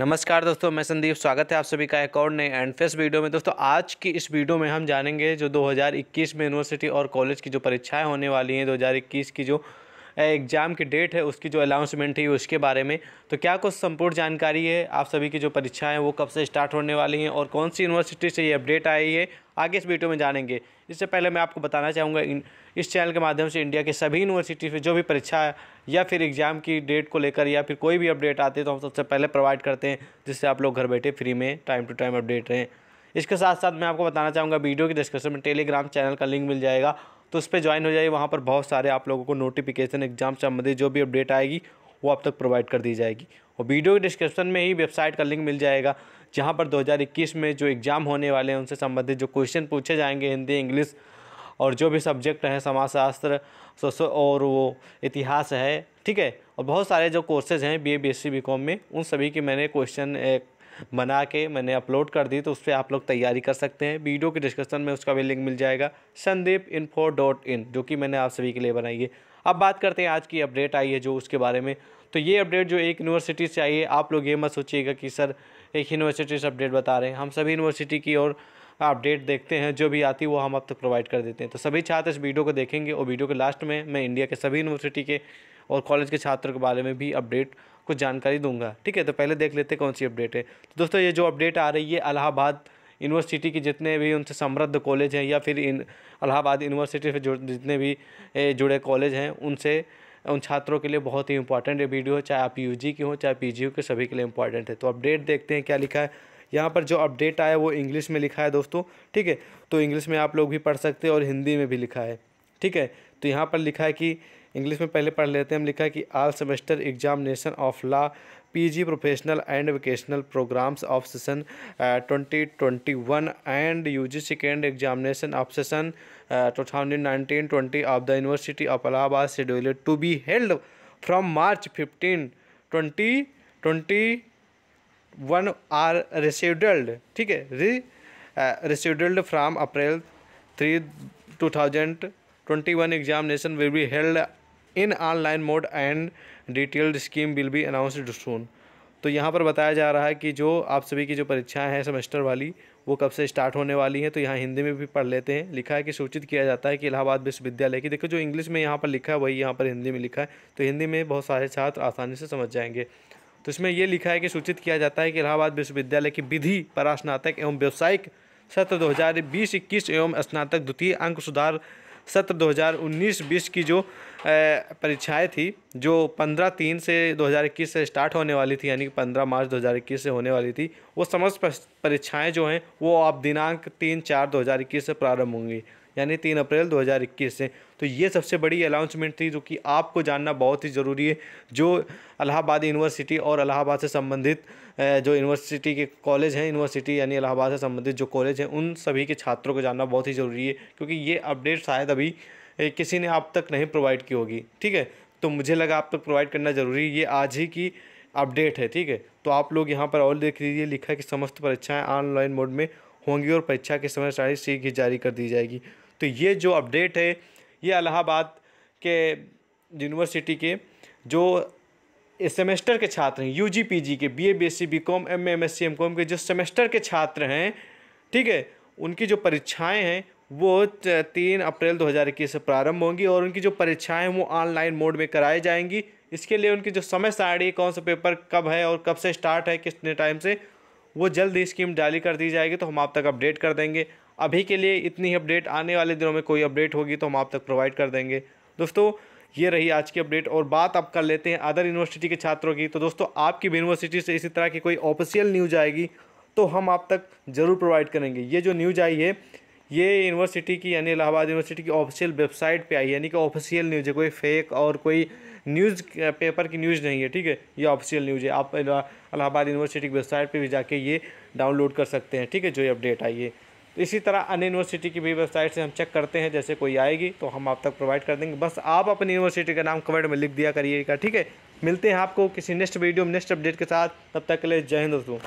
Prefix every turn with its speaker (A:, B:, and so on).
A: नमस्कार दोस्तों मैं संदीप स्वागत है आप सभी का एक और नए एंड फेस वीडियो में दोस्तों आज की इस वीडियो में हम जानेंगे जो 2021 में यूनिवर्सिटी और कॉलेज की जो परीक्षाएं होने वाली हैं 2021 की जो एग्ज़ाम की डेट है उसकी जो अनाउंसमेंट है उसके बारे में तो क्या कुछ संपूर्ण जानकारी है आप सभी की जो परीक्षाएँ वो कब से स्टार्ट होने वाली हैं और कौन सी यूनिवर्सिटी से ये अपडेट आई है आगे इस वीडियो में जानेंगे इससे पहले मैं आपको बताना चाहूँगा इस चैनल के माध्यम से इंडिया के सभी यूनिवर्सिटी में जो भी परीक्षा या फिर एग्ज़ाम की डेट को लेकर या फिर कोई भी अपडेट आते हैं तो हम सबसे पहले प्रोवाइड करते हैं जिससे आप लोग घर बैठे फ्री में टाइम टू टाइम अपडेट रहें इसके साथ साथ मैं आपको बताना चाहूँगा वीडियो के डिस्क्रिप्शन में टेलीग्राम चैनल का लिंक मिल जाएगा तो उस पर ज्वाइन हो जाइए वहाँ पर बहुत सारे आप लोगों को नोटिफिकेशन एग्जाम संबंधित जो भी अपडेट आएगी वो आप तक प्रोवाइड कर दी जाएगी और वीडियो के डिस्क्रिप्शन में ही वेबसाइट का लिंक मिल जाएगा जहाँ पर 2021 में जो एग्ज़ाम होने वाले हैं उनसे संबंधित जो क्वेश्चन पूछे जाएंगे हिंदी इंग्लिश और जो भी सब्जेक्ट हैं समाजशास्त्र और वो इतिहास है ठीक है और बहुत सारे जो कोर्सेज हैं B A B S C B com में उन सभी के मैंने क्वेश्चन बना के मैंने अपलोड कर दी तो उस पर आप लोग तैयारी कर सकते हैं वीडियो के डिस्क्रिप्शन में उसका भी लिंक मिल जाएगा संदीप इन्फो डॉट इन जो कि मैंने आप सभी के लिए बनाई है अब बात करते हैं आज की अपडेट आई है जो उसके बारे में तो ये अपडेट जो एक यूनिवर्सिटी से आई है आप लोग ये मत सोचिएगा कि सर एक यूनिवर्सिटी से अपडेट बता रहे हैं हम सभी यूनिवर्सिटी की और अपडेट देखते हैं जो भी आती है वो हम आप तक प्रोवाइड कर देते हैं तो सभी छात्र इस वीडियो को देखेंगे और वीडियो के लास्ट में मैं इंडिया के सभी यूनिवर्सिटी के और कॉलेज के छात्रों के बारे में भी अपडेट कुछ जानकारी दूंगा ठीक है तो पहले देख लेते कौन सी अपडेट है तो दोस्तों ये जो अपडेट आ रही है अलाहाबाद यूनिवर्सिटी के जितने भी उनसे समृद्ध कॉलेज हैं या फिर इन अलाहाबाद यूनिवर्सिटी से जुड़ जितने भी जुड़े कॉलेज हैं उनसे उन छात्रों के लिए बहुत ही इंपॉर्टेंट वीडियो चाहे आप जी के हों चाहे यू के सभी के लिए इंपॉर्टेंट है तो अपडेट देखते हैं क्या लिखा है यहाँ पर जो अपडेट आया वो इंग्लिश में लिखा है दोस्तों ठीक है तो इंग्लिश में आप लोग भी पढ़ सकते हैं और हिंदी में भी लिखा है ठीक है तो यहाँ पर लिखा है कि इंग्लिश में पहले पढ़ लेते हैं हम लिखा है कि all semester examination of law PG professional and vocational programmes of session twenty twenty one and U G second examination of session two thousand nineteen twenty of the university of Allahabad schedule to be held from March fifteen twenty twenty one are rescheduled ठीक है rescheduled from April three two thousand one examination will be held in online mode and detailed scheme will be announced soon तो यहाँ पर बताया जा रहा है कि जो आप सभी की जो परीक्षाएं हैं सेमेस्टर वाली वो कब से स्टार्ट होने वाली हैं तो यहाँ हिंदी में भी पढ़ लेते हैं लिखा है कि सूचित किया जाता है कि इलाहाबाद विश्वविद्यालय की देखो जो इंग्लिश में यहाँ पर लिखा है वही यहाँ पर हिंदी में लिखा है तो हिंदी में बहुत सारे छात्र आसानी से समझ जाएंगे तो इसमें यह लिखा है कि सूचित किया जाता है कि इलाहाबाद विश्वविद्यालय की विधि स्नातक एवं व्यावसायिक सत्र दो हज़ार बीस इक्कीस एवं स्नातक द्वितीय अंक सुधार सत्र 2019-20 की जो परीक्षाएं थी जो 15 तीन से 2021 से स्टार्ट होने वाली थी यानी कि 15 मार्च 2021 से होने वाली थी वो समस्त परीक्षाएं जो हैं वो अब दिनांक तीन चार 2021 से प्रारंभ होंगी यानी तीन अप्रैल 2021 से तो ये सबसे बड़ी अनाउंसमेंट थी जो कि आपको जानना बहुत ही ज़रूरी है जो अलाहाबाद यूनिवर्सिटी और अलाहाबाद से संबंधित जो यूनिवर्सिटी के कॉलेज हैं यूनिवर्सिटी यानी इलाहाबाद से संबंधित जो कॉलेज हैं उन सभी के छात्रों को जानना बहुत ही ज़रूरी है क्योंकि ये अपडेट शायद अभी किसी ने आप तक नहीं प्रोवाइड की होगी ठीक है तो मुझे लगा आप तक प्रोवाइड करना ज़रूरी ये आज ही की अपडेट है ठीक है तो आप लोग यहाँ पर और देख लीजिए लिखा है कि समस्त परीक्षाएँ ऑनलाइन मोड में होंगी और परीक्षा के समय सारी सीख ही जारी कर दी जाएगी तो ये जो अपडेट है ये अलाहाबाद के यूनिवर्सिटी के जो सेमेस्टर के छात्र हैं यू जी पी जी के B A B S C B com M M S C M com के जो सेमेस्टर के छात्र हैं ठीक है उनकी जो परीक्षाएं हैं वो तीन अप्रैल 2021 से प्रारंभ होंगी और उनकी जो परीक्षाएं वो ऑनलाइन मोड में कराई जाएंगी इसके लिए उनकी जो समय सारणी कौन सा पेपर कब है और कब से स्टार्ट है कितने टाइम से वो जल्द ही स्कीम जारी कर दी जाएगी तो हम आप तक अपडेट कर देंगे अभी के लिए इतनी ही अपडेट आने वाले दिनों में कोई अपडेट होगी तो हम आप तक प्रोवाइड कर देंगे दोस्तों ये रही आज की अपडेट और बात आप कर लेते हैं अदर यूनिवर्सिटी के छात्रों की तो दोस्तों आपकी भी यूनिवर्सिटी से इसी तरह की कोई ऑफिशियल न्यूज आएगी तो हम आप तक ज़रूर प्रोवाइड करेंगे ये जो न्यूज आई है ये यूनिवर्सिटी की यानी इलाहाबाद यूनिवर्सिटी की ऑफिशियल वेबसाइट पे आई यानी कि ऑफिशियल न्यूज़ है कोई फेक और कोई न्यूज़ पेपर की न्यूज़ नहीं है ठीक है ये ऑफिशियल न्यूज़ है आप इलाहाबाद यूनिवर्सिटी की वेबसाइट पे भी जाके ये डाउनलोड कर सकते हैं ठीक है जो ये अपडेट आई है तो इसी तरह अन्य यूनिवर्सिटी की भी वेबसाइट से हम चेक करते हैं जैसे कोई आएगी तो हम आप तक प्रोवाइड कर देंगे बस आप अपनी यूनिवर्सिटी का नाम कमेंट में लिख दिया करिएगा ठीक है मिलते हैं आपको किसी नेक्स्ट वीडियो में नेक्स्ट अपडेट के साथ तब तक के लिए जय हिंद दोस्तों